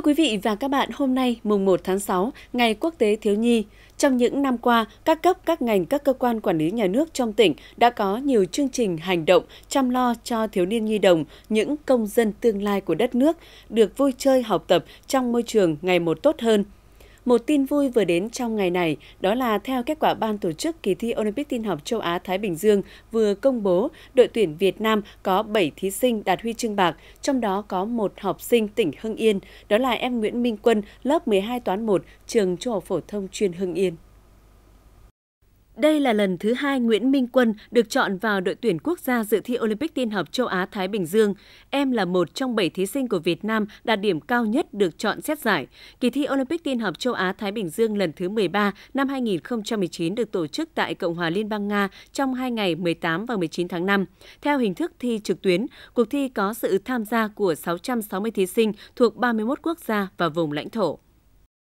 Thưa quý vị và các bạn, hôm nay mùng 1 tháng 6, Ngày Quốc tế Thiếu Nhi. Trong những năm qua, các cấp, các ngành, các cơ quan quản lý nhà nước trong tỉnh đã có nhiều chương trình hành động chăm lo cho thiếu niên nhi đồng, những công dân tương lai của đất nước, được vui chơi học tập trong môi trường ngày một tốt hơn – một tin vui vừa đến trong ngày này đó là theo kết quả ban tổ chức kỳ thi Olympic tin học châu Á Thái Bình Dương vừa công bố, đội tuyển Việt Nam có 7 thí sinh đạt huy chương bạc, trong đó có một học sinh tỉnh Hưng Yên, đó là em Nguyễn Minh Quân, lớp 12 toán 1, trường Trung học phổ thông chuyên Hưng Yên. Đây là lần thứ hai Nguyễn Minh Quân được chọn vào đội tuyển quốc gia dự thi Olympic tin học châu Á-Thái Bình Dương. Em là một trong 7 thí sinh của Việt Nam đạt điểm cao nhất được chọn xét giải. Kỳ thi Olympic tin học châu Á-Thái Bình Dương lần thứ 13 năm 2019 được tổ chức tại Cộng hòa Liên bang Nga trong 2 ngày 18 và 19 tháng 5. Theo hình thức thi trực tuyến, cuộc thi có sự tham gia của 660 thí sinh thuộc 31 quốc gia và vùng lãnh thổ.